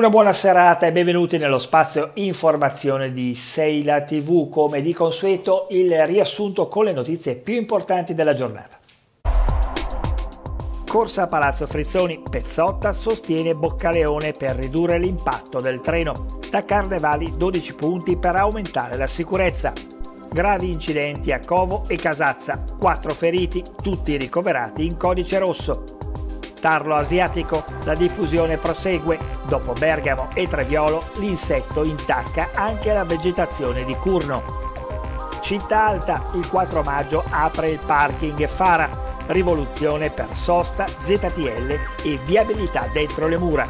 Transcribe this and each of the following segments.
Una buona serata e benvenuti nello spazio informazione di Seila TV, come di consueto il riassunto con le notizie più importanti della giornata. Corsa a Palazzo Frizzoni, Pezzotta sostiene Boccaleone per ridurre l'impatto del treno. Da Carnevali 12 punti per aumentare la sicurezza. Gravi incidenti a Covo e Casazza, 4 feriti, tutti ricoverati in codice rosso tarlo asiatico. La diffusione prosegue. Dopo Bergamo e Treviolo l'insetto intacca anche la vegetazione di Curno. Città Alta, il 4 maggio apre il parking Fara, rivoluzione per sosta, ZTL e viabilità dentro le mura.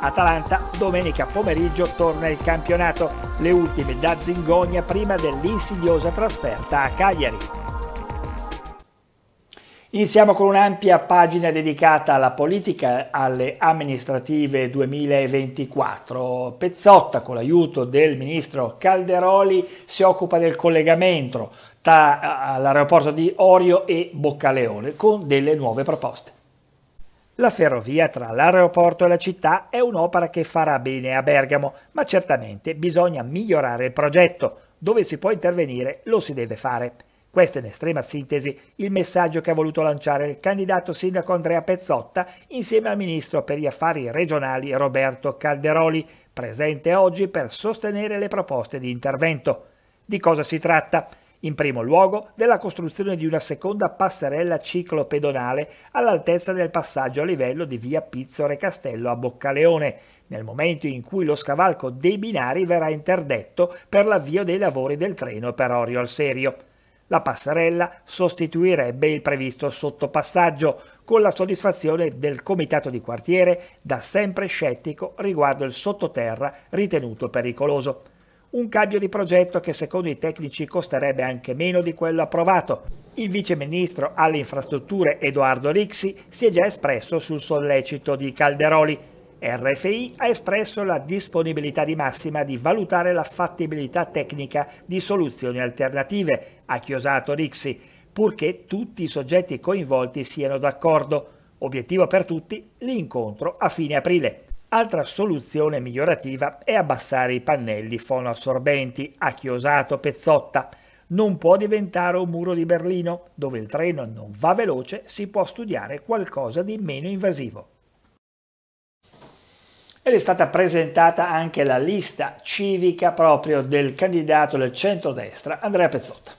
Atalanta domenica pomeriggio torna il campionato, le ultime da Zingonia prima dell'insidiosa trasferta a Cagliari. Iniziamo con un'ampia pagina dedicata alla politica alle amministrative 2024. Pezzotta, con l'aiuto del ministro Calderoli, si occupa del collegamento tra eh, l'aeroporto di Orio e Boccaleone con delle nuove proposte. La ferrovia tra l'aeroporto e la città è un'opera che farà bene a Bergamo, ma certamente bisogna migliorare il progetto. Dove si può intervenire lo si deve fare. Questo è in estrema sintesi il messaggio che ha voluto lanciare il candidato sindaco Andrea Pezzotta insieme al ministro per gli affari regionali Roberto Calderoli, presente oggi per sostenere le proposte di intervento. Di cosa si tratta? In primo luogo della costruzione di una seconda passerella ciclopedonale all'altezza del passaggio a livello di via Pizzore Castello a Boccaleone, nel momento in cui lo scavalco dei binari verrà interdetto per l'avvio dei lavori del treno per Orio al Serio. La passerella sostituirebbe il previsto sottopassaggio, con la soddisfazione del comitato di quartiere, da sempre scettico riguardo il sottoterra ritenuto pericoloso. Un cambio di progetto che secondo i tecnici costerebbe anche meno di quello approvato, il viceministro alle infrastrutture Edoardo Rixi si è già espresso sul sollecito di Calderoli, RFI ha espresso la disponibilità di massima di valutare la fattibilità tecnica di soluzioni alternative, ha chiosato Rixi, purché tutti i soggetti coinvolti siano d'accordo. Obiettivo per tutti l'incontro a fine aprile. Altra soluzione migliorativa è abbassare i pannelli fonoassorbenti, ha chiosato Pezzotta. Non può diventare un muro di Berlino, dove il treno non va veloce si può studiare qualcosa di meno invasivo ed è stata presentata anche la lista civica proprio del candidato del centrodestra Andrea Pezzotta.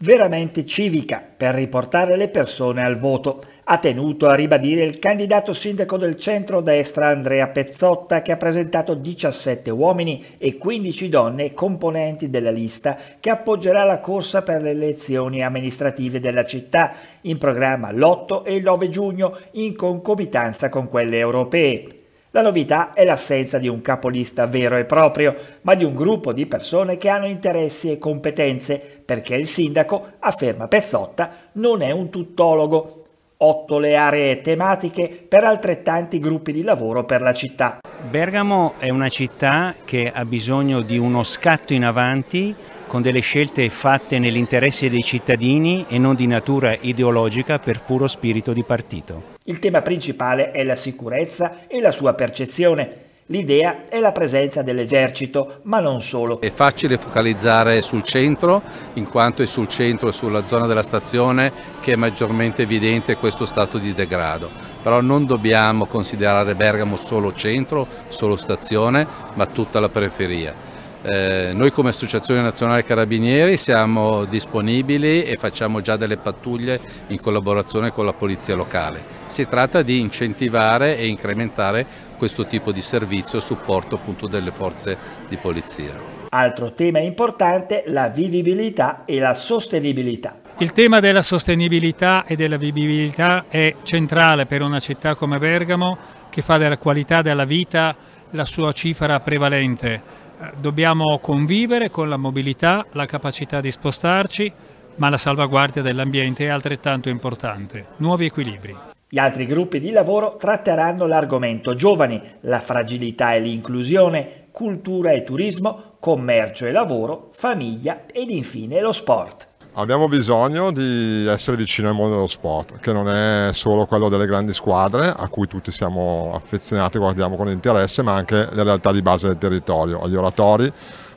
Veramente civica per riportare le persone al voto, ha tenuto a ribadire il candidato sindaco del centrodestra Andrea Pezzotta che ha presentato 17 uomini e 15 donne componenti della lista che appoggerà la corsa per le elezioni amministrative della città in programma l'8 e il 9 giugno in concomitanza con quelle europee. La novità è l'assenza di un capolista vero e proprio, ma di un gruppo di persone che hanno interessi e competenze, perché il sindaco, afferma Pezzotta, non è un tuttologo. Otto le aree tematiche per altrettanti gruppi di lavoro per la città. Bergamo è una città che ha bisogno di uno scatto in avanti con delle scelte fatte nell'interesse dei cittadini e non di natura ideologica per puro spirito di partito. Il tema principale è la sicurezza e la sua percezione. L'idea è la presenza dell'esercito, ma non solo. È facile focalizzare sul centro, in quanto è sul centro e sulla zona della stazione che è maggiormente evidente questo stato di degrado. Però non dobbiamo considerare Bergamo solo centro, solo stazione, ma tutta la periferia. Eh, noi come Associazione Nazionale Carabinieri siamo disponibili e facciamo già delle pattuglie in collaborazione con la Polizia Locale. Si tratta di incentivare e incrementare questo tipo di servizio a supporto appunto delle forze di polizia. Altro tema importante, la vivibilità e la sostenibilità. Il tema della sostenibilità e della vivibilità è centrale per una città come Bergamo che fa della qualità della vita la sua cifra prevalente dobbiamo convivere con la mobilità, la capacità di spostarci, ma la salvaguardia dell'ambiente è altrettanto importante. Nuovi equilibri. Gli altri gruppi di lavoro tratteranno l'argomento giovani, la fragilità e l'inclusione, cultura e turismo, commercio e lavoro, famiglia ed infine lo sport abbiamo bisogno di essere vicino al mondo dello sport, che non è solo quello delle grandi squadre a cui tutti siamo affezionati, guardiamo con interesse, ma anche le realtà di base del territorio, agli oratori,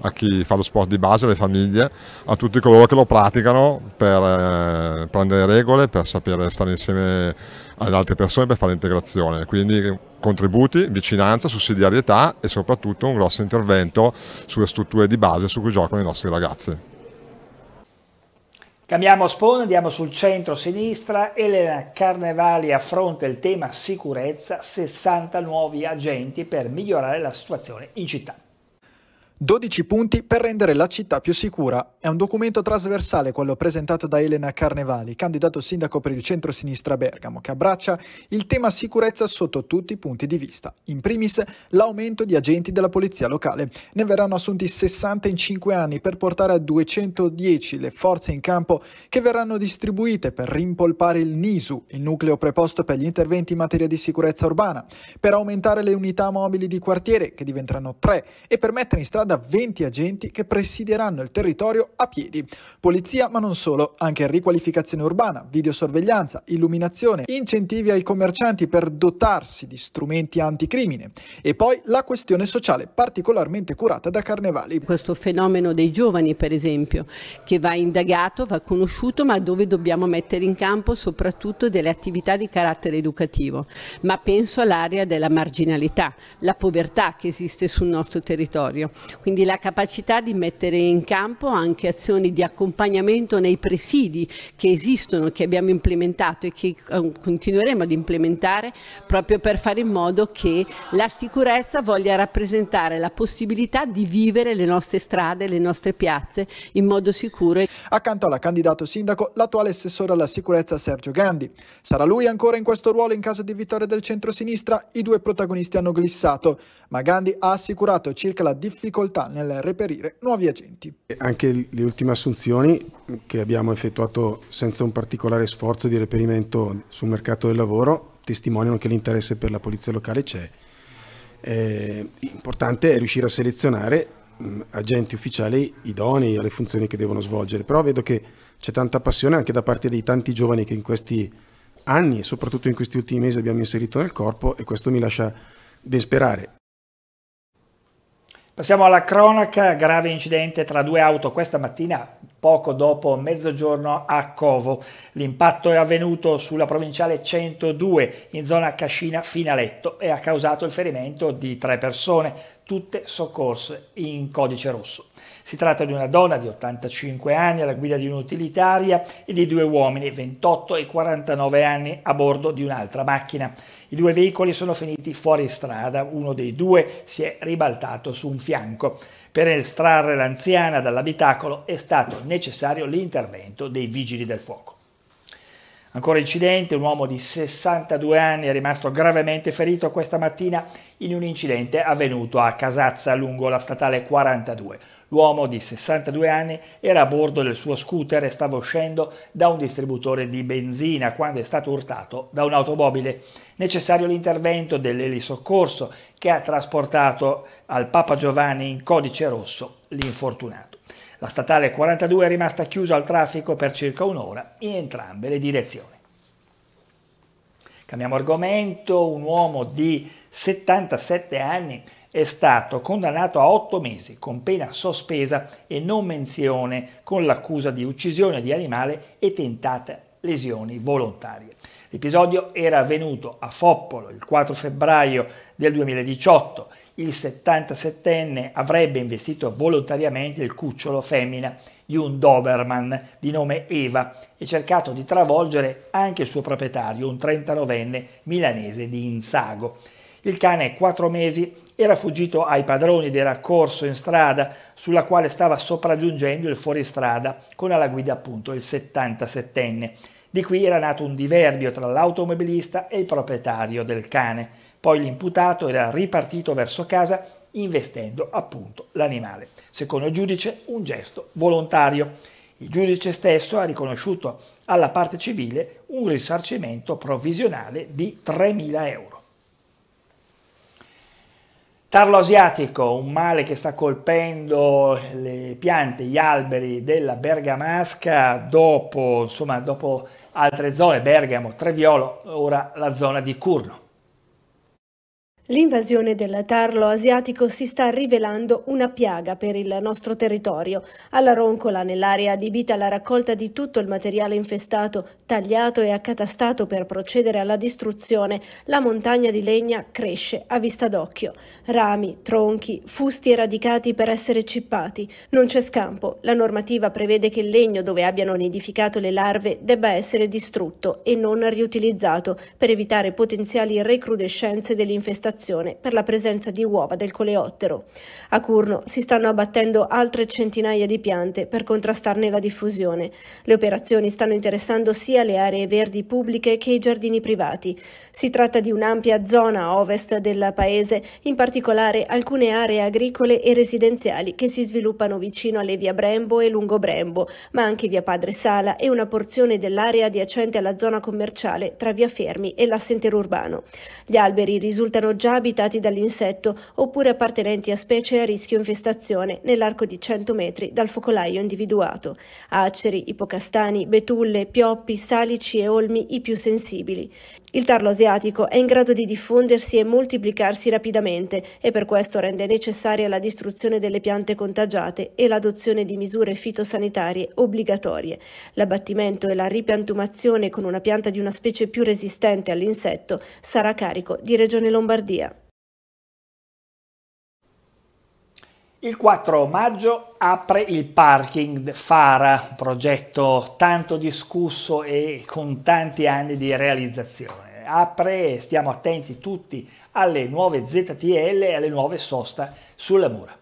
a chi fa lo sport di base, alle famiglie, a tutti coloro che lo praticano per eh, prendere regole, per sapere stare insieme ad altre persone, per fare integrazione. Quindi contributi, vicinanza, sussidiarietà e soprattutto un grosso intervento sulle strutture di base su cui giocano i nostri ragazzi. Cambiamo spawn, andiamo sul centro-sinistra, Elena Carnevali affronta il tema sicurezza, 60 nuovi agenti per migliorare la situazione in città. 12 punti per rendere la città più sicura. È un documento trasversale quello presentato da Elena Carnevali, candidato sindaco per il centro-sinistra Bergamo, che abbraccia il tema sicurezza sotto tutti i punti di vista. In primis l'aumento di agenti della polizia locale. Ne verranno assunti 60 in 5 anni per portare a 210 le forze in campo che verranno distribuite per rimpolpare il NISU, il nucleo preposto per gli interventi in materia di sicurezza urbana, per aumentare le unità mobili di quartiere che diventeranno 3 e per mettere in strada da 20 agenti che presideranno il territorio a piedi. Polizia, ma non solo, anche riqualificazione urbana, videosorveglianza, illuminazione, incentivi ai commercianti per dotarsi di strumenti anticrimine e poi la questione sociale particolarmente curata da Carnevali. Questo fenomeno dei giovani, per esempio, che va indagato, va conosciuto, ma dove dobbiamo mettere in campo soprattutto delle attività di carattere educativo, ma penso all'area della marginalità, la povertà che esiste sul nostro territorio quindi la capacità di mettere in campo anche azioni di accompagnamento nei presidi che esistono, che abbiamo implementato e che eh, continueremo ad implementare proprio per fare in modo che la sicurezza voglia rappresentare la possibilità di vivere le nostre strade, le nostre piazze in modo sicuro. Accanto alla candidato sindaco, l'attuale assessore alla sicurezza Sergio Gandhi. Sarà lui ancora in questo ruolo in caso di vittoria del centro-sinistra? I due protagonisti hanno glissato, ma Gandhi ha assicurato circa la difficoltà difficoltà nel reperire nuovi agenti. Anche le ultime assunzioni che abbiamo effettuato senza un particolare sforzo di reperimento sul mercato del lavoro testimoniano che l'interesse per la polizia locale c'è. L'importante è riuscire a selezionare agenti ufficiali idonei alle funzioni che devono svolgere, però vedo che c'è tanta passione anche da parte dei tanti giovani che in questi anni e soprattutto in questi ultimi mesi abbiamo inserito nel corpo e questo mi lascia ben sperare. Passiamo alla cronaca, grave incidente tra due auto questa mattina poco dopo mezzogiorno a Covo. L'impatto è avvenuto sulla provinciale 102 in zona Cascina Finaletto e ha causato il ferimento di tre persone, tutte soccorse in codice rosso. Si tratta di una donna di 85 anni alla guida di un'utilitaria e di due uomini, 28 e 49 anni, a bordo di un'altra macchina. I due veicoli sono finiti fuori strada, uno dei due si è ribaltato su un fianco. Per estrarre l'anziana dall'abitacolo è stato necessario l'intervento dei vigili del fuoco. Ancora incidente, un uomo di 62 anni è rimasto gravemente ferito questa mattina in un incidente avvenuto a Casazza lungo la statale 42. L'uomo di 62 anni era a bordo del suo scooter e stava uscendo da un distributore di benzina quando è stato urtato da un'automobile. Necessario l'intervento dell'elisoccorso che ha trasportato al Papa Giovanni in codice rosso l'infortunato. La statale 42 è rimasta chiusa al traffico per circa un'ora in entrambe le direzioni. Cambiamo argomento, un uomo di 77 anni è stato condannato a 8 mesi con pena sospesa e non menzione con l'accusa di uccisione di animale e tentate lesioni volontarie. L'episodio era avvenuto a Foppolo il 4 febbraio del 2018. Il 77enne avrebbe investito volontariamente il cucciolo femmina di un Doberman di nome Eva e cercato di travolgere anche il suo proprietario, un 39enne milanese di Inzago. Il cane, quattro mesi, era fuggito ai padroni ed era corso in strada sulla quale stava sopraggiungendo il fuoristrada con alla guida appunto il 77enne. Di qui era nato un diverbio tra l'automobilista e il proprietario del cane. Poi l'imputato era ripartito verso casa investendo appunto l'animale. Secondo il giudice un gesto volontario. Il giudice stesso ha riconosciuto alla parte civile un risarcimento provvisionale di 3.000 euro. Tarlo asiatico, un male che sta colpendo le piante, gli alberi della bergamasca dopo, insomma, dopo altre zone, Bergamo, Treviolo, ora la zona di Curno. L'invasione del tarlo asiatico si sta rivelando una piaga per il nostro territorio. Alla Roncola, nell'area adibita alla raccolta di tutto il materiale infestato, tagliato e accatastato per procedere alla distruzione, la montagna di legna cresce a vista d'occhio. Rami, tronchi, fusti eradicati per essere cippati. Non c'è scampo. La normativa prevede che il legno dove abbiano nidificato le larve debba essere distrutto e non riutilizzato per evitare potenziali recrudescenze dell'infestazione segnalazione per la presenza di uova del coleottero. A Curno si stanno abbattendo altre centinaia di piante per contrastarne la diffusione. Le operazioni stanno interessando sia le aree verdi pubbliche che i giardini privati. Si tratta di un'ampia zona a ovest del paese, in particolare alcune aree agricole e residenziali che si sviluppano vicino alle via Brembo e lungo Brembo, ma anche via Padre Sala e una porzione dell'area adiacente alla zona commerciale tra via Fermi e l'Assentero Urbano. Gli alberi risultano già abitati dall'insetto oppure appartenenti a specie a rischio infestazione nell'arco di 100 metri dal focolaio individuato. Aceri, ipocastani, betulle, pioppi, salici e olmi i più sensibili. Il tarlo asiatico è in grado di diffondersi e moltiplicarsi rapidamente e per questo rende necessaria la distruzione delle piante contagiate e l'adozione di misure fitosanitarie obbligatorie. L'abbattimento e la ripiantumazione con una pianta di una specie più resistente all'insetto sarà a carico di Regione Lombardia. Il 4 maggio apre il parking Fara, un progetto tanto discusso e con tanti anni di realizzazione. Apre, e stiamo attenti tutti alle nuove ZTL e alle nuove sosta sulla mura.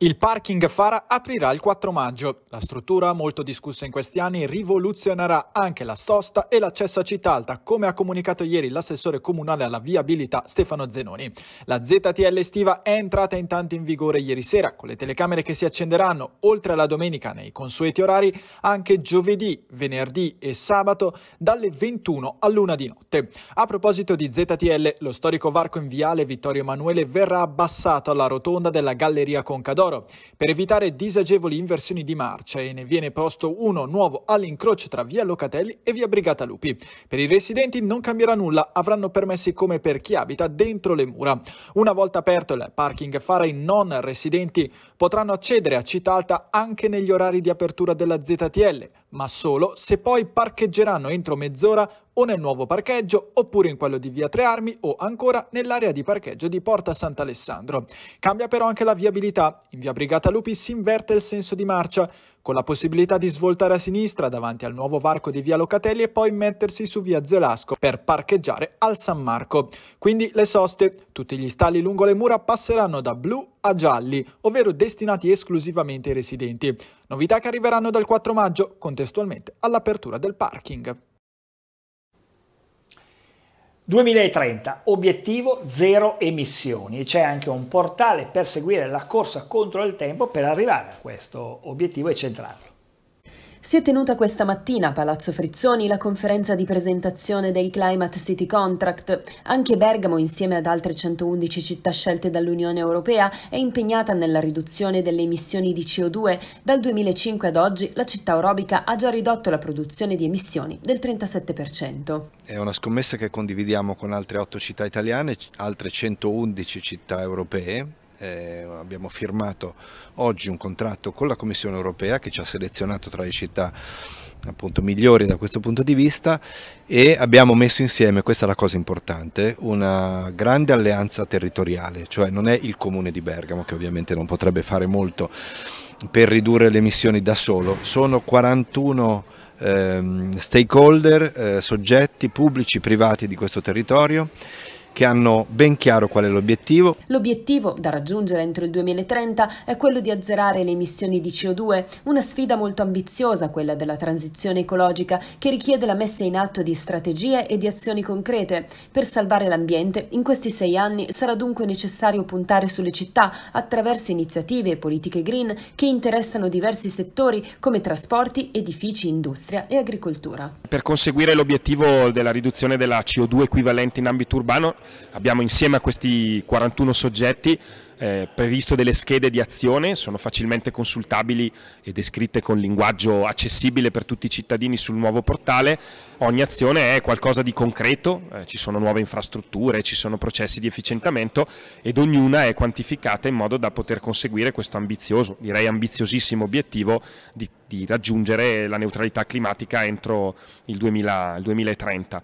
Il parking Fara aprirà il 4 maggio. La struttura, molto discussa in questi anni, rivoluzionerà anche la sosta e l'accesso a città alta, come ha comunicato ieri l'assessore comunale alla viabilità Stefano Zenoni. La ZTL estiva è entrata intanto in vigore ieri sera, con le telecamere che si accenderanno, oltre alla domenica nei consueti orari, anche giovedì, venerdì e sabato dalle 21 all'1 di notte. A proposito di ZTL, lo storico varco in viale Vittorio Emanuele verrà abbassato alla rotonda della Galleria Concadoro Toro. Per evitare disagevoli inversioni di marcia e ne viene posto uno nuovo all'incrocio tra via Locatelli e via Brigata Lupi. Per i residenti non cambierà nulla, avranno permessi come per chi abita dentro le mura. Una volta aperto il parking farà i non residenti potranno accedere a Città Alta anche negli orari di apertura della ZTL, ma solo se poi parcheggeranno entro mezz'ora o nel nuovo parcheggio oppure in quello di Via Tre Armi o ancora nell'area di parcheggio di Porta Sant'Alessandro. Cambia però anche la viabilità. In Via Brigata Lupi si inverte il senso di marcia con la possibilità di svoltare a sinistra davanti al nuovo varco di via Locatelli e poi mettersi su via Zelasco per parcheggiare al San Marco. Quindi le soste, tutti gli stalli lungo le mura passeranno da blu a gialli, ovvero destinati esclusivamente ai residenti. Novità che arriveranno dal 4 maggio, contestualmente all'apertura del parking. 2030, obiettivo zero emissioni, c'è anche un portale per seguire la corsa contro il tempo per arrivare a questo obiettivo e centrarlo. Si è tenuta questa mattina a Palazzo Frizzoni la conferenza di presentazione del Climate City Contract. Anche Bergamo, insieme ad altre 111 città scelte dall'Unione Europea, è impegnata nella riduzione delle emissioni di CO2. Dal 2005 ad oggi la città orobica ha già ridotto la produzione di emissioni del 37%. È una scommessa che condividiamo con altre 8 città italiane, altre 111 città europee eh, abbiamo firmato oggi un contratto con la Commissione europea che ci ha selezionato tra le città appunto migliori da questo punto di vista e abbiamo messo insieme, questa è la cosa importante, una grande alleanza territoriale, cioè non è il comune di Bergamo che ovviamente non potrebbe fare molto per ridurre le emissioni da solo, sono 41 ehm, stakeholder, eh, soggetti pubblici, privati di questo territorio che hanno ben chiaro qual è l'obiettivo. L'obiettivo da raggiungere entro il 2030 è quello di azzerare le emissioni di CO2, una sfida molto ambiziosa quella della transizione ecologica che richiede la messa in atto di strategie e di azioni concrete. Per salvare l'ambiente in questi sei anni sarà dunque necessario puntare sulle città attraverso iniziative e politiche green che interessano diversi settori come trasporti, edifici, industria e agricoltura. Per conseguire l'obiettivo della riduzione della CO2 equivalente in ambito urbano Abbiamo insieme a questi 41 soggetti eh, previsto delle schede di azione, sono facilmente consultabili e descritte con linguaggio accessibile per tutti i cittadini sul nuovo portale. Ogni azione è qualcosa di concreto, eh, ci sono nuove infrastrutture, ci sono processi di efficientamento ed ognuna è quantificata in modo da poter conseguire questo ambizioso, direi ambiziosissimo obiettivo di, di raggiungere la neutralità climatica entro il, 2000, il 2030.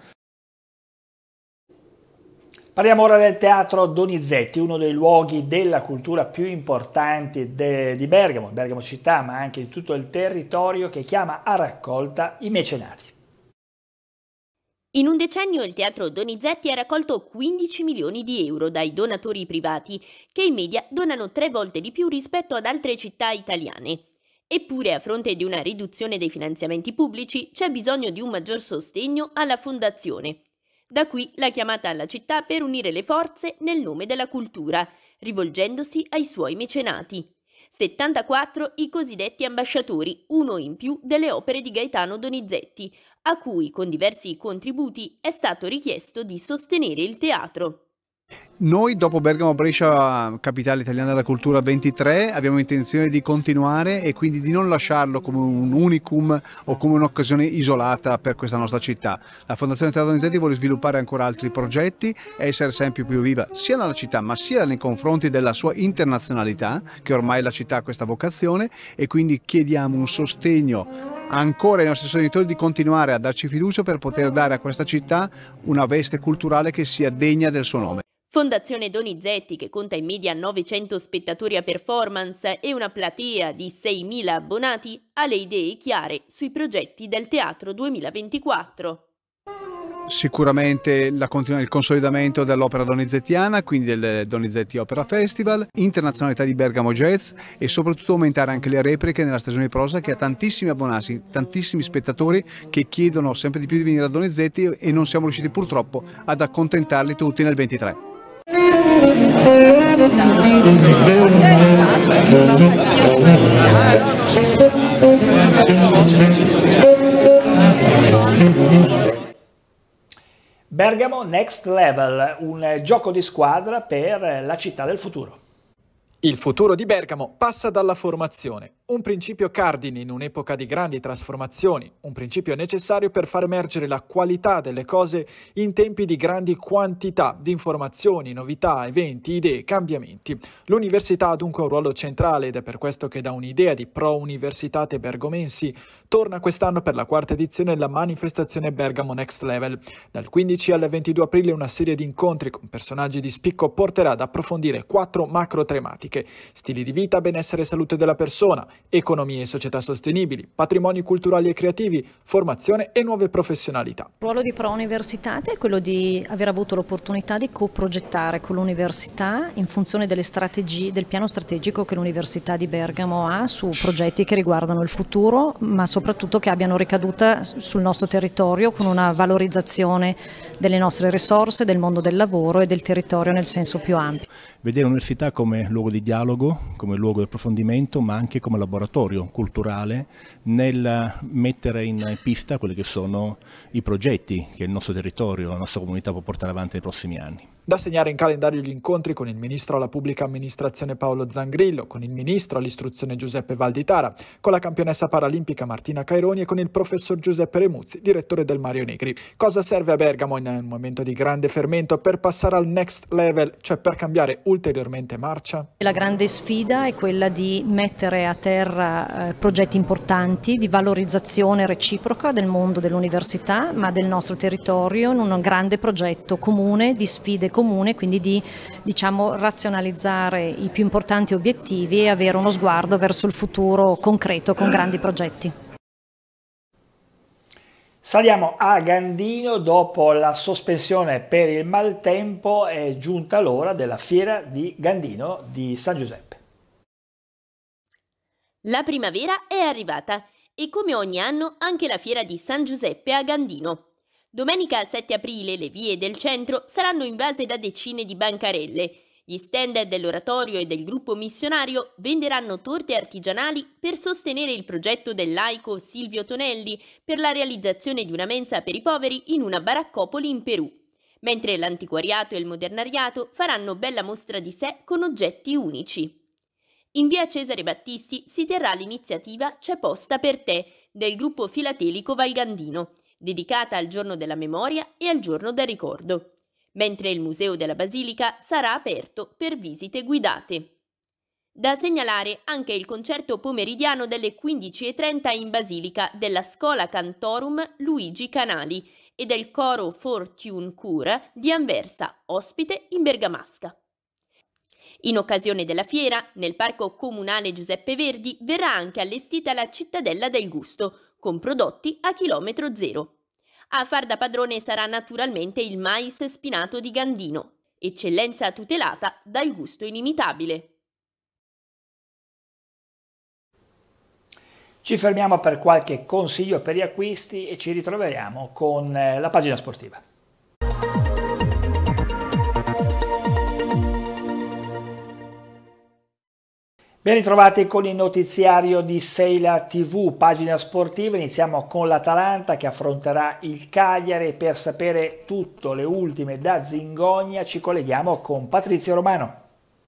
Parliamo ora del teatro Donizetti, uno dei luoghi della cultura più importanti di Bergamo, Bergamo città, ma anche di tutto il territorio che chiama a raccolta i mecenati. In un decennio il teatro Donizetti ha raccolto 15 milioni di euro dai donatori privati, che in media donano tre volte di più rispetto ad altre città italiane. Eppure, a fronte di una riduzione dei finanziamenti pubblici, c'è bisogno di un maggior sostegno alla fondazione, da qui la chiamata alla città per unire le forze nel nome della cultura, rivolgendosi ai suoi mecenati. 74 i cosiddetti ambasciatori, uno in più delle opere di Gaetano Donizetti, a cui con diversi contributi è stato richiesto di sostenere il teatro. Noi dopo Bergamo Brescia, capitale italiana della cultura 23, abbiamo intenzione di continuare e quindi di non lasciarlo come un unicum o come un'occasione isolata per questa nostra città. La Fondazione Teatro Donizetti vuole sviluppare ancora altri progetti e essere sempre più viva sia nella città ma sia nei confronti della sua internazionalità, che ormai la città ha questa vocazione e quindi chiediamo un sostegno ancora ai nostri sostenitori di continuare a darci fiducia per poter dare a questa città una veste culturale che sia degna del suo nome. Fondazione Donizetti, che conta in media 900 spettatori a performance e una platea di 6.000 abbonati, ha le idee chiare sui progetti del Teatro 2024. Sicuramente la, il consolidamento dell'opera donizettiana, quindi del Donizetti Opera Festival, internazionalità di Bergamo Jazz e soprattutto aumentare anche le repliche nella stagione prosa che ha tantissimi abbonati, tantissimi spettatori che chiedono sempre di più di venire a Donizetti e non siamo riusciti purtroppo ad accontentarli tutti nel 23. Bergamo Next Level, un gioco di squadra per la città del futuro. Il futuro di Bergamo passa dalla formazione, un principio cardine in un'epoca di grandi trasformazioni, un principio necessario per far emergere la qualità delle cose in tempi di grandi quantità di informazioni, novità, eventi, idee, cambiamenti. L'università ha dunque un ruolo centrale ed è per questo che da un'idea di pro universitate bergomensi torna quest'anno per la quarta edizione la manifestazione Bergamo Next Level. Dal 15 al 22 aprile una serie di incontri con personaggi di spicco porterà ad approfondire quattro macro tematiche: stili di vita, benessere e salute della persona, economie e società sostenibili, patrimoni culturali e creativi, formazione e nuove professionalità. Il ruolo di Pro Universitate è quello di aver avuto l'opportunità di coprogettare con l'università in funzione delle strategie, del piano strategico che l'Università di Bergamo ha su progetti che riguardano il futuro, ma soprattutto soprattutto che abbiano ricaduta sul nostro territorio con una valorizzazione delle nostre risorse, del mondo del lavoro e del territorio nel senso più ampio. Vedere l'università come luogo di dialogo, come luogo di approfondimento, ma anche come laboratorio culturale nel mettere in pista quelli che sono i progetti che il nostro territorio, la nostra comunità può portare avanti nei prossimi anni. Da segnare in calendario gli incontri con il ministro alla pubblica amministrazione Paolo Zangrillo, con il ministro all'istruzione Giuseppe Valditara, con la campionessa paralimpica Martina Caironi e con il professor Giuseppe Remuzzi, direttore del Mario Negri. Cosa serve a Bergamo in un momento di grande fermento per passare al next level, cioè per cambiare ulteriormente marcia? La grande sfida è quella di mettere a terra eh, progetti importanti di valorizzazione reciproca del mondo dell'università, ma del nostro territorio in un grande progetto comune di sfide comune, quindi di diciamo, razionalizzare i più importanti obiettivi e avere uno sguardo verso il futuro concreto con grandi progetti. Saliamo a Gandino, dopo la sospensione per il maltempo è giunta l'ora della fiera di Gandino di San Giuseppe. La primavera è arrivata e come ogni anno anche la fiera di San Giuseppe a Gandino. Domenica 7 aprile le vie del centro saranno invase da decine di bancarelle. Gli stand dell'oratorio e del gruppo missionario venderanno torte artigianali per sostenere il progetto del laico Silvio Tonelli per la realizzazione di una mensa per i poveri in una baraccopoli in Perù, mentre l'antiquariato e il modernariato faranno bella mostra di sé con oggetti unici. In via Cesare Battisti si terrà l'iniziativa C'è posta per te del gruppo filatelico Valgandino dedicata al giorno della memoria e al giorno del ricordo, mentre il Museo della Basilica sarà aperto per visite guidate. Da segnalare anche il concerto pomeridiano delle 15.30 in Basilica della Scola Cantorum Luigi Canali e del coro Fortune Cura di Anversa, ospite in Bergamasca. In occasione della fiera, nel Parco Comunale Giuseppe Verdi verrà anche allestita la Cittadella del Gusto, con prodotti a chilometro zero. A far da padrone sarà naturalmente il mais spinato di Gandino, eccellenza tutelata dal gusto inimitabile. Ci fermiamo per qualche consiglio per gli acquisti e ci ritroveremo con eh, la pagina sportiva. Ben ritrovati con il notiziario di Seila TV, pagina sportiva. Iniziamo con l'Atalanta che affronterà il Cagliari. Per sapere tutto, le ultime da Zingogna, ci colleghiamo con Patrizio Romano.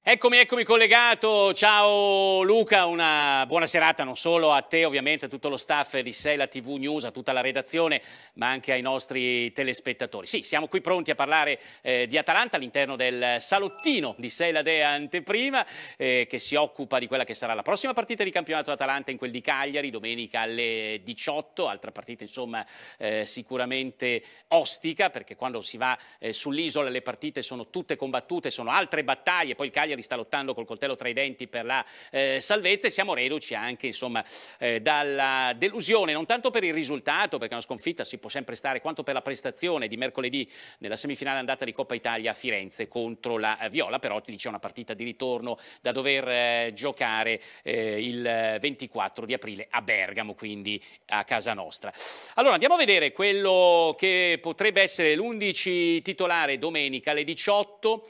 Eccomi, eccomi collegato. Ciao Luca, una buona serata non solo a te, ovviamente a tutto lo staff di Sela TV News, a tutta la redazione, ma anche ai nostri telespettatori. Sì, siamo qui pronti a parlare eh, di Atalanta all'interno del salottino di Sela Dea Anteprima eh, che si occupa di quella che sarà la prossima partita di campionato Atalanta in quel di Cagliari, domenica alle 18, altra partita insomma eh, sicuramente ostica perché quando si va eh, sull'isola le partite sono tutte combattute, sono altre battaglie, poi il Cagliari Cagliari sta lottando col coltello tra i denti per la eh, salvezza e siamo reduci anche insomma, eh, dalla delusione, non tanto per il risultato, perché una sconfitta si può sempre stare, quanto per la prestazione di mercoledì nella semifinale andata di Coppa Italia a Firenze contro la eh, Viola, però lì c'è una partita di ritorno da dover eh, giocare eh, il 24 di aprile a Bergamo, quindi a casa nostra. Allora andiamo a vedere quello che potrebbe essere l'11 titolare domenica alle 18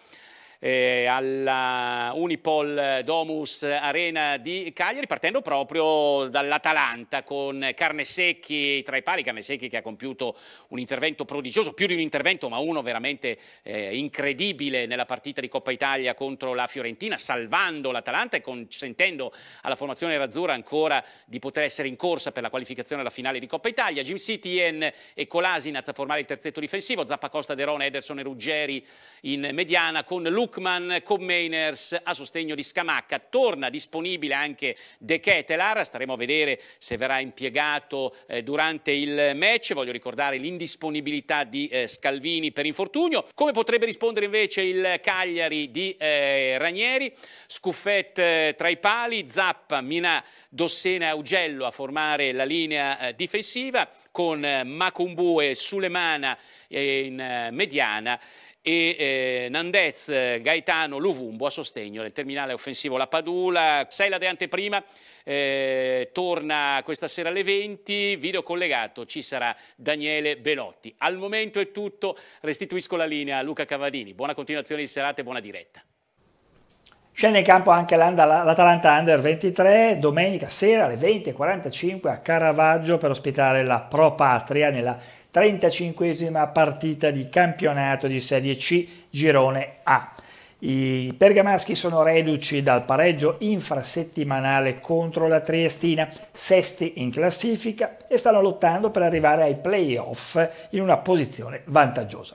eh, alla Unipol Domus Arena di Cagliari, partendo proprio dall'Atalanta con Carnesecchi tra i pali, Carnesecchi che ha compiuto un intervento prodigioso, più di un intervento ma uno veramente eh, incredibile nella partita di Coppa Italia contro la Fiorentina, salvando l'Atalanta e consentendo alla formazione razzurra ancora di poter essere in corsa per la qualificazione alla finale di Coppa Italia. Jim Sitien e Colasinac a formare il terzetto difensivo, Zappacosta, Derone, Ederson e Ruggeri in mediana con Luca Lukman con Mainers a sostegno di Scamacca. Torna disponibile anche De Ketelar, staremo a vedere se verrà impiegato eh, durante il match. Voglio ricordare l'indisponibilità di eh, Scalvini per infortunio. Come potrebbe rispondere invece il Cagliari di eh, Ranieri? Scuffet eh, tra i pali, Zappa, Mina, Dossena e Augello a formare la linea eh, difensiva con eh, Macumbue, Sulemana in mediana e eh, Nandez, Gaetano, Luvumbo a sostegno del terminale offensivo La Padula. Sella de anteprima eh, torna questa sera alle 20, video collegato ci sarà Daniele Belotti. Al momento è tutto, restituisco la linea a Luca Cavadini. Buona continuazione di serata e buona diretta. Scende in campo anche l'Atalanta Under 23, domenica sera alle 20.45 a Caravaggio per ospitare la Pro Patria nella 35esima partita di campionato di Serie C, girone A. I bergamaschi sono reduci dal pareggio infrasettimanale contro la Triestina, sesti in classifica e stanno lottando per arrivare ai playoff in una posizione vantaggiosa.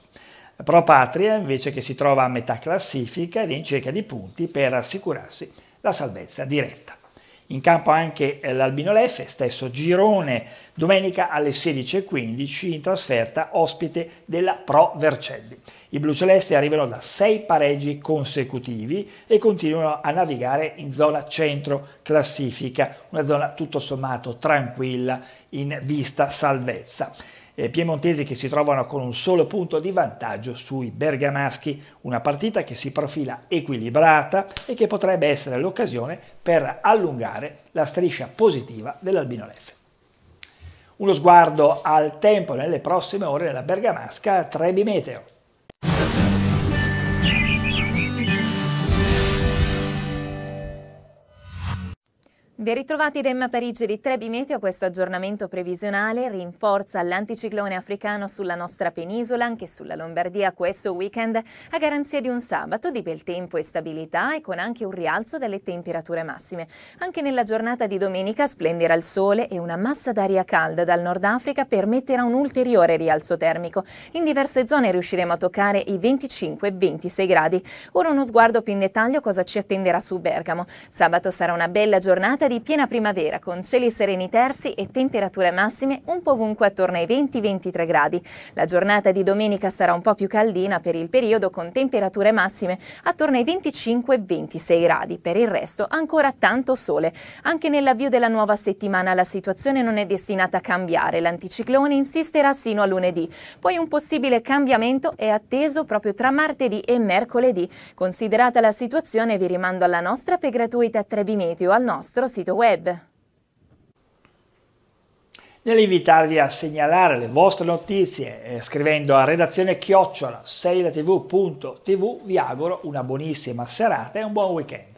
Pro Patria invece che si trova a metà classifica ed è in cerca di punti per assicurarsi la salvezza diretta in campo anche l'Albino Leffe, stesso girone, domenica alle 16.15 in trasferta ospite della Pro Vercelli. I blu celesti arrivano da sei pareggi consecutivi e continuano a navigare in zona centro classifica, una zona tutto sommato tranquilla in vista salvezza. Eh, piemontesi che si trovano con un solo punto di vantaggio sui bergamaschi, una partita che si profila equilibrata e che potrebbe essere l'occasione per allungare la striscia positiva dell'Albino Leffe. Uno sguardo al tempo nelle prossime ore della bergamasca Trebi Meteo. Ben ritrovati da Emma Parigi di Trebi Meteo, questo aggiornamento previsionale rinforza l'anticiclone africano sulla nostra penisola, anche sulla Lombardia questo weekend, a garanzia di un sabato di bel tempo e stabilità e con anche un rialzo delle temperature massime. Anche nella giornata di domenica splenderà il sole e una massa d'aria calda dal Nord Africa permetterà un ulteriore rialzo termico. In diverse zone riusciremo a toccare i 25-26 gradi. Ora uno sguardo più in dettaglio cosa ci attenderà su Bergamo. Sabato sarà una bella giornata di di piena primavera con cieli sereni tersi e temperature massime un po' ovunque attorno ai 20-23 gradi. La giornata di domenica sarà un po' più caldina per il periodo con temperature massime attorno ai 25-26 gradi. Per il resto ancora tanto sole. Anche nell'avvio della nuova settimana la situazione non è destinata a cambiare. L'anticiclone insisterà sino a lunedì. Poi un possibile cambiamento è atteso proprio tra martedì e mercoledì. Considerata la situazione vi rimando alla nostra app gratuita Trebimeteo al nostro sito sito web. Nell'invitarvi a segnalare le vostre notizie eh, scrivendo a redazione chiocciola seilatv.tv vi auguro una buonissima serata e un buon weekend.